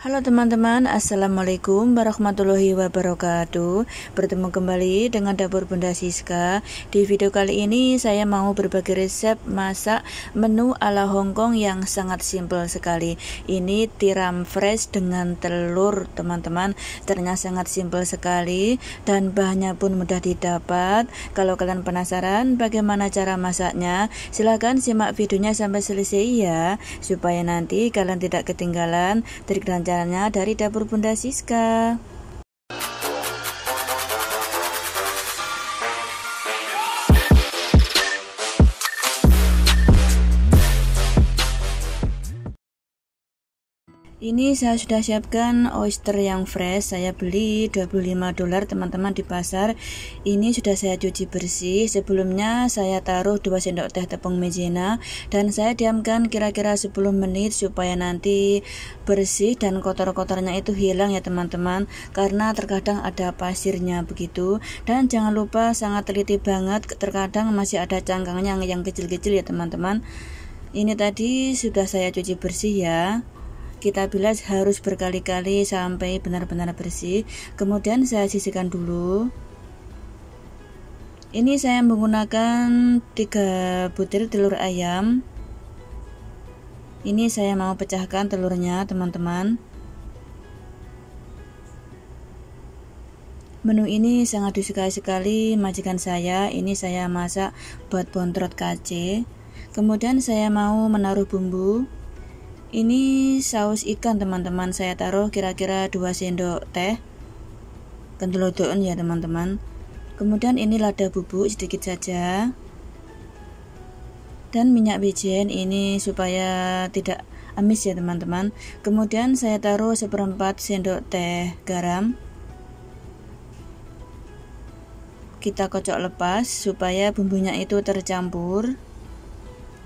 Halo teman-teman, Assalamualaikum warahmatullahi wabarakatuh Bertemu kembali dengan Dapur Bunda Siska Di video kali ini saya mau berbagi resep masak menu ala Hongkong yang sangat simpel sekali Ini tiram fresh dengan telur teman-teman Ternyata sangat simpel sekali dan bahannya pun mudah didapat Kalau kalian penasaran bagaimana cara masaknya Silahkan simak videonya sampai selesai ya Supaya nanti kalian tidak ketinggalan trik dan Wawancaranya dari dapur Bunda Siska. Ini saya sudah siapkan oyster yang fresh. Saya beli 25 dolar teman-teman di pasar. Ini sudah saya cuci bersih. Sebelumnya saya taruh 2 sendok teh tepung maizena dan saya diamkan kira-kira 10 menit supaya nanti bersih dan kotor-kotornya itu hilang ya teman-teman karena terkadang ada pasirnya begitu. Dan jangan lupa sangat teliti banget terkadang masih ada cangkangnya yang kecil-kecil ya teman-teman. Ini tadi sudah saya cuci bersih ya kita bilas harus berkali-kali sampai benar-benar bersih kemudian saya sisihkan dulu ini saya menggunakan 3 butir telur ayam ini saya mau pecahkan telurnya teman-teman Menu ini sangat disukai sekali majikan saya. Ini saya masak buat bontrot KC. Kemudian saya mau menaruh bumbu ini saus ikan teman-teman Saya taruh kira-kira 2 sendok teh Kentelodon ya teman-teman Kemudian ini lada bubuk sedikit saja Dan minyak wijen ini supaya tidak amis ya teman-teman Kemudian saya taruh seperempat sendok teh garam kita kocok lepas supaya bumbunya itu tercampur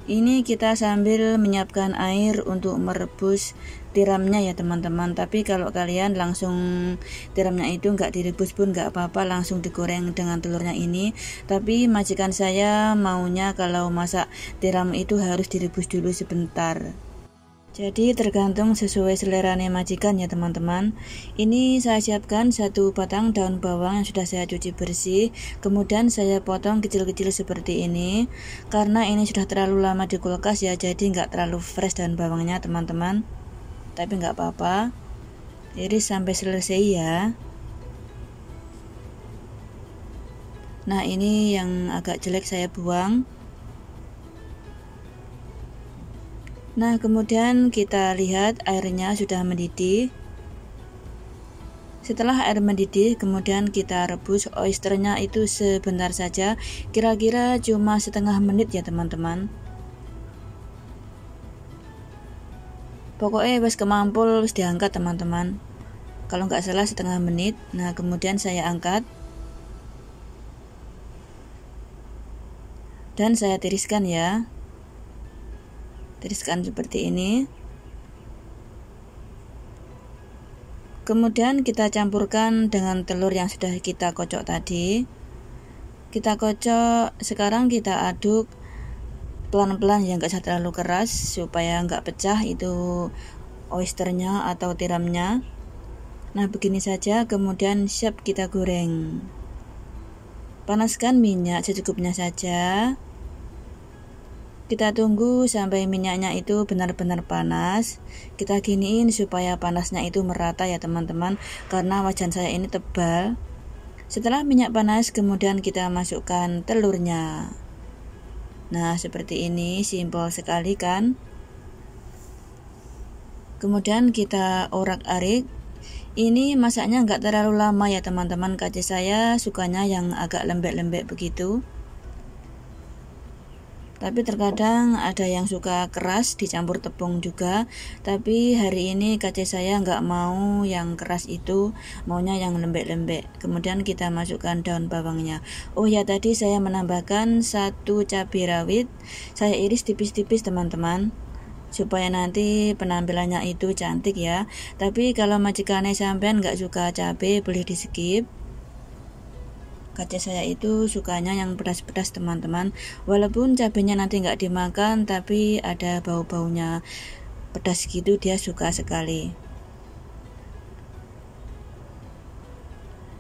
ini kita sambil menyiapkan air untuk merebus tiramnya ya teman-teman Tapi kalau kalian langsung tiramnya itu nggak direbus pun nggak apa-apa Langsung digoreng dengan telurnya ini Tapi majikan saya maunya kalau masak tiram itu harus direbus dulu sebentar jadi tergantung sesuai selera majikan ya teman-teman. Ini saya siapkan satu batang daun bawang yang sudah saya cuci bersih. Kemudian saya potong kecil-kecil seperti ini. Karena ini sudah terlalu lama di kulkas ya, jadi nggak terlalu fresh daun bawangnya teman-teman. Tapi nggak apa-apa. Jadi sampai selesai ya. Nah ini yang agak jelek saya buang. Nah, kemudian kita lihat airnya sudah mendidih. Setelah air mendidih, kemudian kita rebus oysternya itu sebentar saja, kira-kira cuma setengah menit ya teman-teman. Pokoknya wes kemampul harus diangkat teman-teman. Kalau nggak salah setengah menit. Nah, kemudian saya angkat. Dan saya tiriskan ya tiriskan seperti ini kemudian kita campurkan dengan telur yang sudah kita kocok tadi kita kocok sekarang kita aduk pelan-pelan ya nggak terlalu keras supaya nggak pecah itu oysternya atau tiramnya nah begini saja kemudian siap kita goreng panaskan minyak secukupnya saja kita tunggu sampai minyaknya itu benar-benar panas. Kita giniin supaya panasnya itu merata ya teman-teman karena wajan saya ini tebal. Setelah minyak panas kemudian kita masukkan telurnya. Nah, seperti ini simpel sekali kan? Kemudian kita orak-arik. Ini masaknya nggak terlalu lama ya teman-teman. Kaca saya sukanya yang agak lembek-lembek begitu tapi terkadang ada yang suka keras dicampur tepung juga tapi hari ini KC saya nggak mau yang keras itu maunya yang lembek-lembek kemudian kita masukkan daun bawangnya oh ya tadi saya menambahkan satu cabai rawit saya iris tipis-tipis teman-teman supaya nanti penampilannya itu cantik ya tapi kalau majikannya sampean nggak suka cabai boleh di skip kaca saya itu sukanya yang pedas-pedas teman-teman. Walaupun cabenya nanti nggak dimakan, tapi ada bau-baunya pedas gitu dia suka sekali.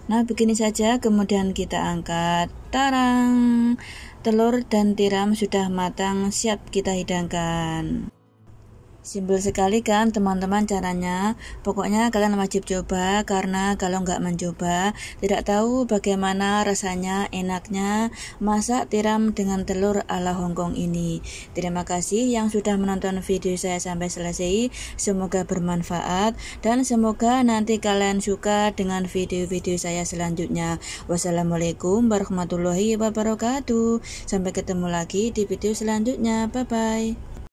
Nah begini saja kemudian kita angkat Tarang Telur dan tiram sudah matang siap kita hidangkan Simpel sekali kan teman-teman caranya. Pokoknya kalian wajib coba karena kalau nggak mencoba tidak tahu bagaimana rasanya enaknya masak tiram dengan telur ala Hongkong ini. Terima kasih yang sudah menonton video saya sampai selesai. Semoga bermanfaat dan semoga nanti kalian suka dengan video-video saya selanjutnya. Wassalamualaikum warahmatullahi wabarakatuh. Sampai ketemu lagi di video selanjutnya. Bye bye.